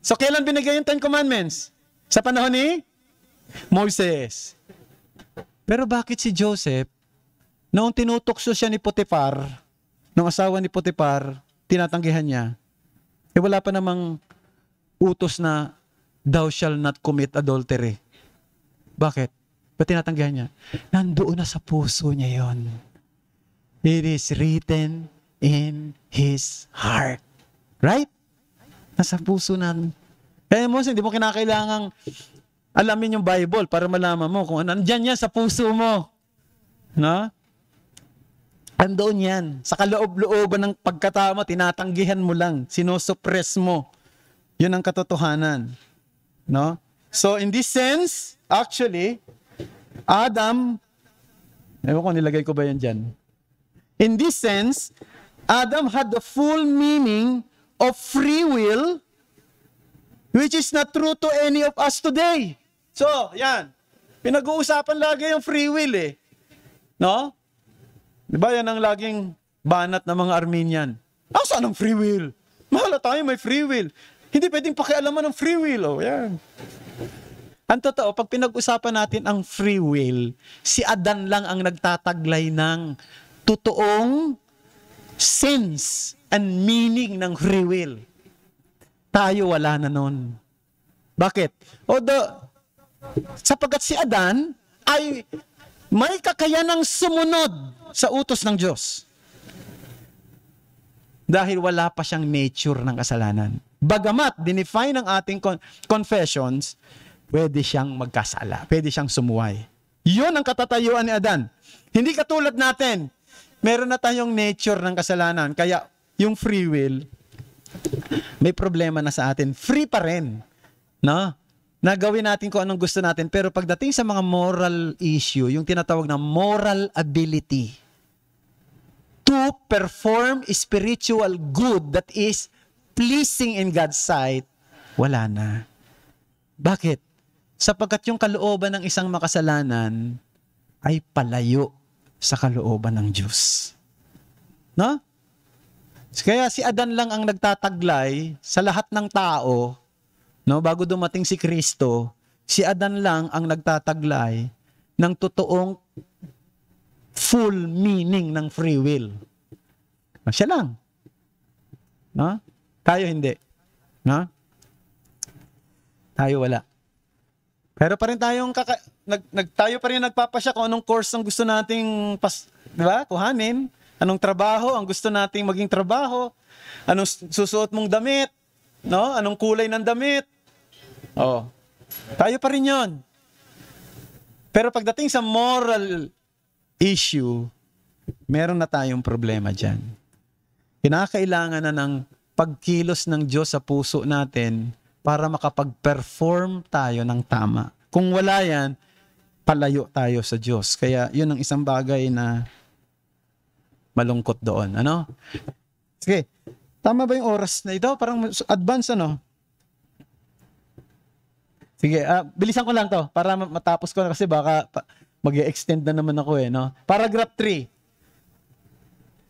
So, kailan binigay yung Ten Commandments? Sa panahon ni Moses. Pero bakit si Joseph, noong tinutokso siya ni Potiphar, noong asawa ni Potiphar, tinatanggihan niya, eh wala pa namang utos na thou shall not commit adultery. Bakit? Ba't tinatanggihan niya? Nandoon na sa puso niya yon. It is written in his heart. Right? Nasa puso natin. Kaya mo, hindi mo kinakailangang alamin yung Bible para malaman mo kung ano. Andiyan yan sa puso mo. No? Andoon yan. Sa kaloob-looban ng pagkatama, tinatanggihan mo lang. Sinosuppress mo. Yun ang katotohanan. No? So, in this sense, actually, Adam, ewan ko nilagay ko ba yan dyan. In this sense, Adam had the full meaning of free will which is not true to any of us today. So, yan. Pinag-uusapan lagi yung free will eh. No? Di ba yan ang laging banat ng mga Armenian? Ah, saan ang free will? Mahala tayo may free will. Hindi pwedeng pakialaman ng free will. Oh, yan. Ang totoo, pag pinag-usapan natin ang free will, si Adan lang ang nagtataglay ng totoong sense and meaning ng free will. Tayo wala na nun. Bakit? Although, sapagat si Adan ay may kakayanang sumunod sa utos ng Diyos. Dahil wala pa siyang nature ng kasalanan. Bagamat, dinefine ng ating con- confessions, pwede siyang magkasala. Pwede siyang sumuway. Yun ang katatayuan ni Adan. Hindi katulad natin, meron na tayong nature ng kasalanan. Kaya yung free will, may problema na sa atin. Free pa rin. No? Nagawin natin kung anong gusto natin. Pero pagdating sa mga moral issue, yung tinatawag na moral ability to perform spiritual good that is pleasing in God's sight, wala na. Bakit? Sapagkat yung kalooban ng isang makasalanan ay palayo sa kalooban ng Diyos. No? Kaya si Adan lang ang nagtataglay sa lahat ng tao, no? Bago dumating si Kristo, si Adan lang ang nagtataglay ng totoong full meaning ng free will. Siya lang. No? Tayo hindi. No? Tayo wala. Pero pa rin tayong kaka- nag, nag, tayo pa rin nagpapasya kung anong course ang gusto nating pas, di ba? Kuhanin. Anong trabaho ang gusto nating maging trabaho? Anong susuot mong damit? No? Anong kulay ng damit? Oh. Tayo pa rin 'yon. Pero pagdating sa moral issue, meron na tayong problema diyan. Kinakailangan na ng pagkilos ng Diyos sa puso natin para makapag-perform tayo ng tama. Kung wala yan, palayo tayo sa Diyos. Kaya yun ang isang bagay na malungkot doon. Ano? Sige, tama ba yung oras na ito? Parang advance ano? Sige, uh, bilisan ko lang to para matapos ko na kasi baka mag extend na naman ako eh. No? Paragraph 3.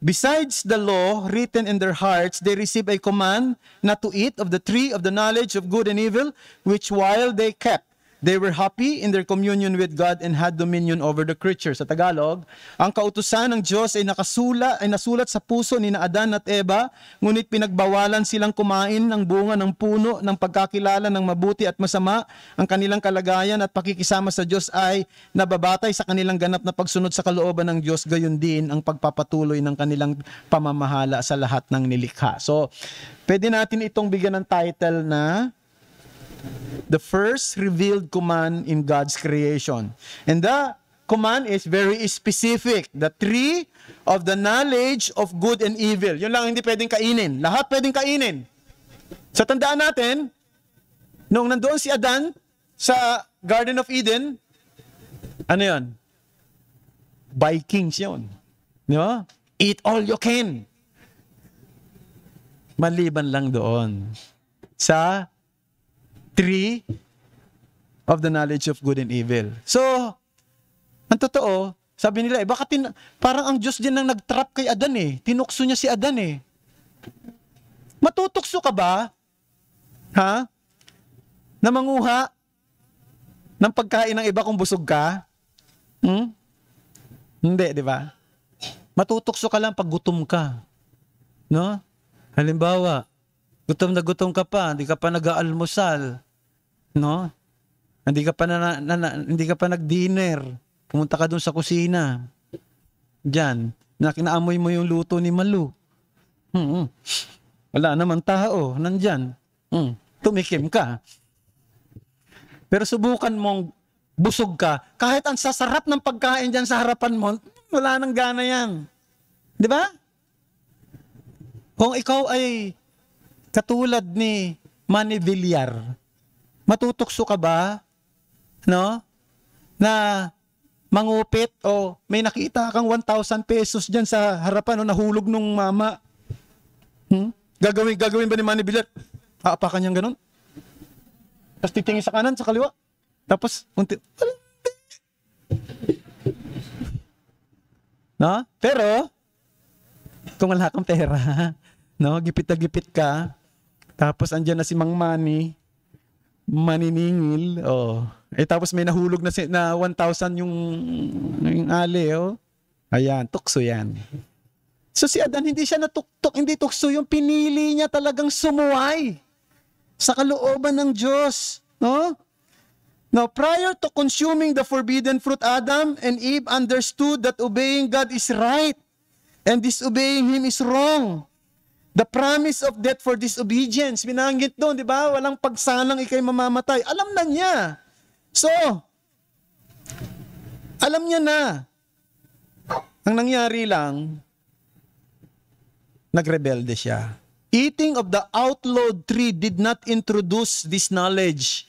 Besides the law written in their hearts, they receive a command not to eat of the tree of the knowledge of good and evil, which while they kept, They were happy in their communion with God and had dominion over the creatures. Sa Tagalog, ang kautusan ng Diyos ay nakasula ay nasulat sa puso ni Adan at Eva, ngunit pinagbawalan silang kumain ng bunga ng puno ng pagkakilala ng mabuti at masama. Ang kanilang kalagayan at pakikisama sa Diyos ay nababatay sa kanilang ganap na pagsunod sa kalooban ng Diyos, gayon din ang pagpapatuloy ng kanilang pamamahala sa lahat ng nilikha. So, pwede natin itong bigyan ng title na The first revealed command in God's creation. And the command is very specific. The tree of the knowledge of good and evil. Yun lang hindi pwedeng kainin. Lahat pwedeng kainin. So tandaan natin, nung nandoon si Adan sa Garden of Eden, ano yun? Vikings yun. Di ba? Eat all you can. Maliban lang doon sa tree of the knowledge of good and evil. So, ang totoo, sabi nila, eh, baka tin- parang ang Diyos din ang nag-trap kay Adan eh. Tinukso niya si Adan eh. Matutukso ka ba? Ha? Na manguha ng pagkain ng iba kung busog ka? Hmm? Hindi, di ba? Matutukso ka lang pag gutom ka. No? Halimbawa, Gutom na gutom ka pa, hindi ka pa nag-aalmusal, no? Hindi ka pa na, na, na hindi ka pa nag-dinner. Pumunta ka doon sa kusina. Diyan, na kinaamoy mo yung luto ni Malu. Hmm, Wala naman tao, nandiyan. Hmm. Tumikim ka. Pero subukan mong busog ka, kahit ang sasarap ng pagkain diyan sa harapan mo, wala nang gana yan. Di ba? Kung ikaw ay Katulad ni Manny Villar. Matutokso ka ba? No? Na mangupit o may nakita kang 1,000 pesos dyan sa harapan o nahulog nung mama. Hmm? Gagawin, gagawin ba ni Manny Villar? Aapakan niyang ganun? Tapos titingin sa kanan, sa kaliwa. Tapos, unti, No? Pero, kung wala kang pera, (laughs) no, gipit na gipit ka, tapos andyan na si Mang Manny, maniningil. Oh. Eh tapos may nahulog na, si, na 1,000 yung, yung ali. Oh. Ayan, tukso yan. So si Adan, hindi siya natuktok, hindi tukso yung pinili niya talagang sumuway sa kalooban ng Diyos. No? Now, prior to consuming the forbidden fruit, Adam and Eve understood that obeying God is right and disobeying Him is wrong. The promise of death for disobedience. Binanggit doon, di ba? Walang pagsalang ikay mamamatay. Alam na niya. So, alam niya na. Ang nangyari lang, nagrebelde siya. Eating of the outlawed tree did not introduce this knowledge.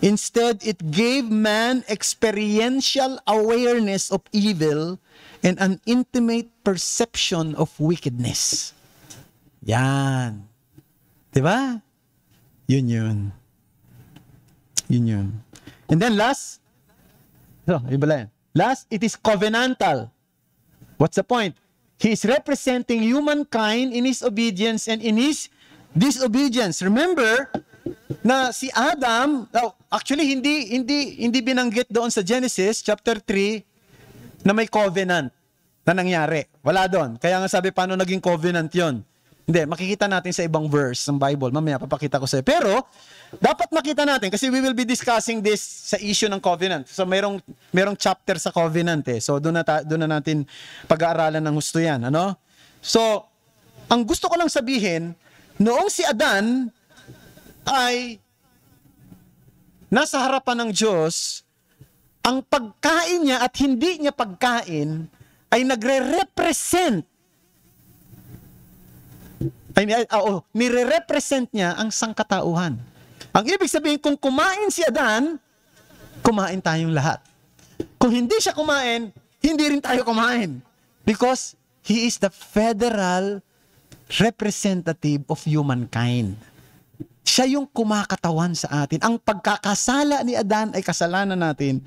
Instead, it gave man experiential awareness of evil and an intimate perception of wickedness. Yan. Di ba? Yun yun. Yun yun. And then last, so, iba lang. Last, it is covenantal. What's the point? He is representing humankind in his obedience and in his disobedience. Remember na si Adam, oh, actually hindi hindi hindi binanggit doon sa Genesis chapter 3 na may covenant na nangyari. Wala doon. Kaya nga sabi paano naging covenant 'yon? Hindi, makikita natin sa ibang verse ng Bible. Mamaya papakita ko sa'yo. Pero, dapat makita natin kasi we will be discussing this sa issue ng covenant. So, merong, merong chapter sa covenant eh. So, doon na, doon na natin pag-aaralan ng gusto yan. Ano? So, ang gusto ko lang sabihin, noong si Adan ay nasa harapan ng Diyos, ang pagkain niya at hindi niya pagkain ay nagre-represent I ay ah, oh, nire-represent niya ang sangkatauhan. Ang ibig sabihin, kung kumain si Adan, kumain tayong lahat. Kung hindi siya kumain, hindi rin tayo kumain. Because he is the federal representative of humankind. Siya yung kumakatawan sa atin. Ang pagkakasala ni Adan ay kasalanan natin.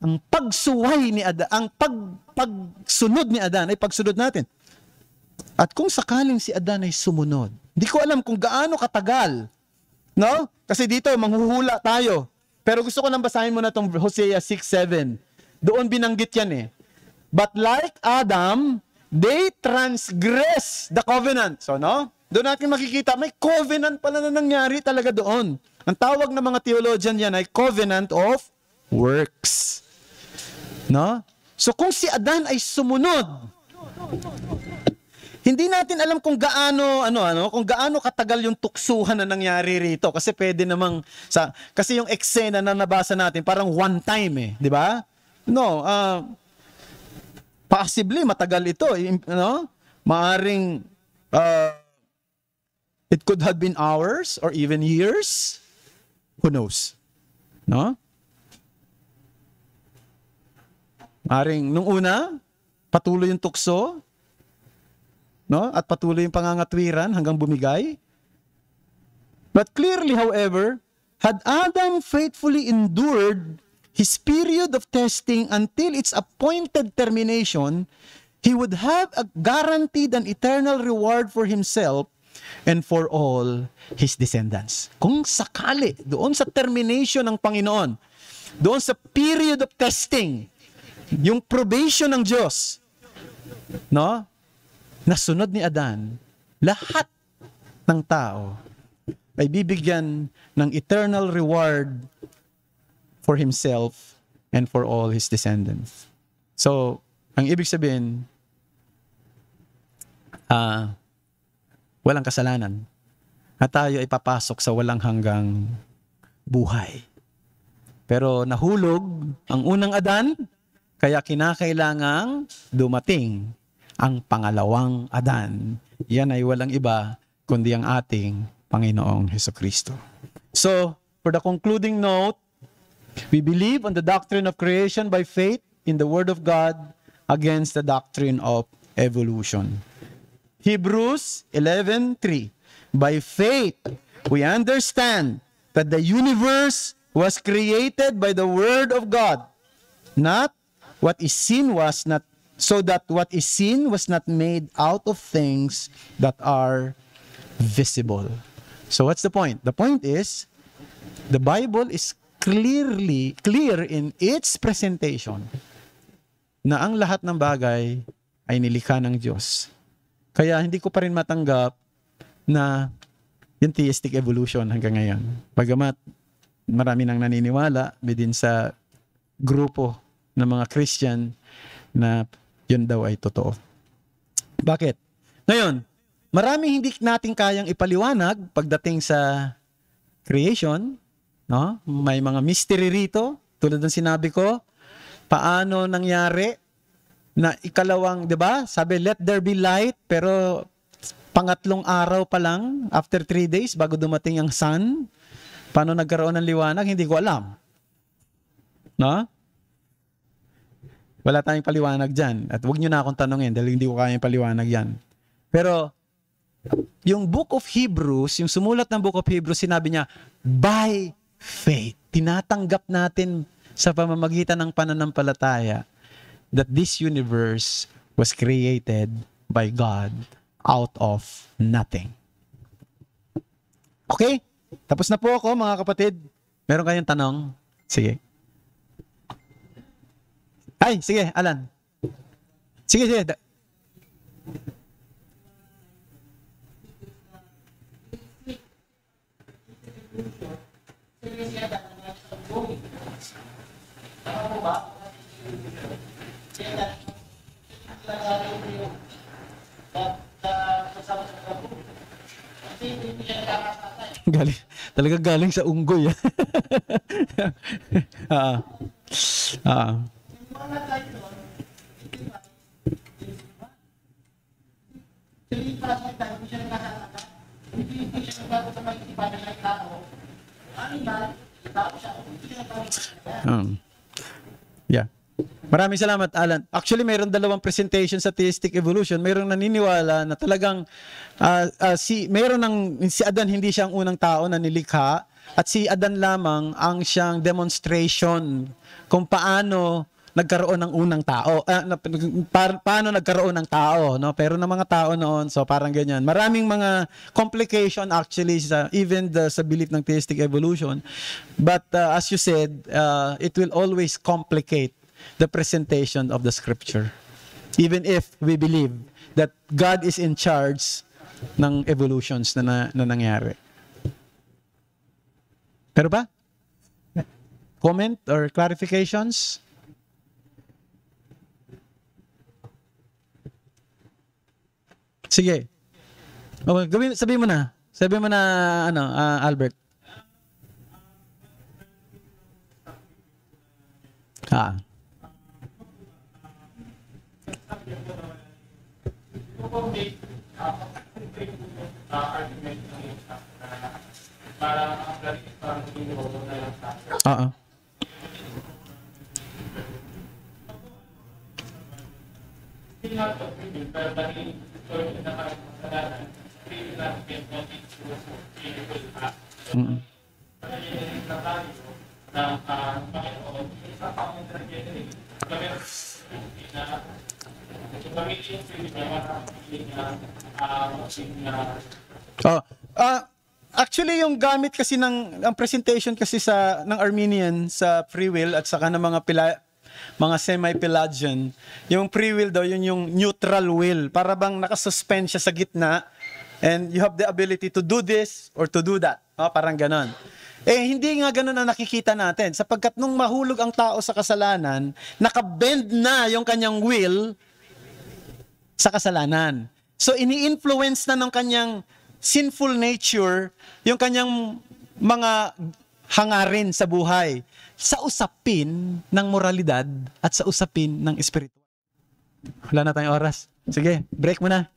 Ang pagsuway ni Adan, ang pag, pagsunod ni Adan ay pagsunod natin. At kung sakaling si Adan ay sumunod, hindi ko alam kung gaano katagal. No? Kasi dito, manghuhula tayo. Pero gusto ko lang basahin mo na itong Hosea 6.7. Doon binanggit yan eh. But like Adam, they transgress the covenant. So no? Doon natin makikita, may covenant pala na nangyari talaga doon. Ang tawag ng mga theologian yan ay covenant of works. No? So kung si Adan ay sumunod, hindi natin alam kung gaano ano ano kung gaano katagal yung tuksuhan na nangyari rito kasi pwede namang sa kasi yung eksena na nabasa natin parang one time eh, di ba? No, uh, possibly matagal ito, you eh, no? Maaring uh, it could have been hours or even years. Who knows? No? Maaring nung una, patuloy yung tukso, no? At patuloy yung pangangatwiran hanggang bumigay. But clearly, however, had Adam faithfully endured his period of testing until its appointed termination, he would have a guaranteed and eternal reward for himself and for all his descendants. Kung sakali, doon sa termination ng Panginoon, doon sa period of testing, yung probation ng Diyos, no? nasunod ni Adan, lahat ng tao ay bibigyan ng eternal reward for himself and for all his descendants. So, ang ibig sabihin, uh, walang kasalanan. At tayo ay papasok sa walang hanggang buhay. Pero nahulog ang unang Adan, kaya kinakailangang dumating ang pangalawang Adan. Yan ay walang iba kundi ang ating Panginoong Heso Kristo. So, for the concluding note, we believe on the doctrine of creation by faith in the Word of God against the doctrine of evolution. Hebrews 11:3 By faith we understand that the universe was created by the word of God not what is seen was not so that what is seen was not made out of things that are visible. So what's the point? The point is the Bible is clearly clear in its presentation na ang lahat ng bagay ay nilikha ng Diyos. Kaya hindi ko pa rin matanggap na yung theistic evolution hanggang ngayon. Bagamat marami nang naniniwala within sa grupo ng mga Christian na yun daw ay totoo. Bakit? Ngayon, marami hindi natin kayang ipaliwanag pagdating sa creation. No? May mga mystery rito. Tulad ng sinabi ko, paano nangyari na ikalawang, di ba? Sabi, let there be light, pero pangatlong araw pa lang, after three days, bago dumating ang sun, paano nagkaroon ng liwanag, hindi ko alam. No? Wala tayong paliwanag dyan. At huwag nyo na akong tanongin dahil hindi ko kaya yung paliwanag yan. Pero, yung book of Hebrews, yung sumulat ng book of Hebrews, sinabi niya, by faith, tinatanggap natin sa pamamagitan ng pananampalataya that this universe was created by God out of nothing. Okay? Tapos na po ako, mga kapatid. Meron kayong tanong? Sige. Ay, sige, Alan. Sige, sige. Da- galing, talaga galing sa unggoy. ah. (laughs) ah. ah. ah, ah umangat tayo doon, hindi ba? Hindi ba? Hindi siya sa maisipan na siya tao. ba? Tao siya. Hindi um. Yeah. Maraming salamat, Alan. Actually, mayroong dalawang presentation sa theistic evolution. Mayroong naniniwala na talagang uh, uh, si mayroon ng si Adan hindi siya ang unang tao na nilikha at si Adan lamang ang siyang demonstration kung paano nagkaroon ng unang tao. Uh, ah, pa, paano nagkaroon ng tao, no? Pero ng mga tao noon, so parang ganyan. Maraming mga complication actually sa even the, sa belief ng theistic evolution. But uh, as you said, uh, it will always complicate the presentation of the scripture. Even if we believe that God is in charge ng evolutions na, na, na nangyari. Pero ba? Comment or clarifications? Sige. Okay, gawin, sabi mo na. Sabi mo na, ano, uh, Albert. Ah. Oo. Uh-uh. Mm-hmm. Oh, uh, actually yung gamit kasi ng ang presentation kasi sa ng Armenian sa free will at saka ng mga pila, mga semi-pelagian, yung free will daw, yun yung neutral will. Para bang nakasuspend siya sa gitna and you have the ability to do this or to do that. Oh, parang ganon. Eh, hindi nga ganun ang nakikita natin. Sapagkat nung mahulog ang tao sa kasalanan, nakabend na yung kanyang will sa kasalanan. So, ini-influence na ng kanyang sinful nature yung kanyang mga hangarin sa buhay sa usapin ng moralidad at sa usapin ng espiritual. Wala na tayong oras. Sige, break muna.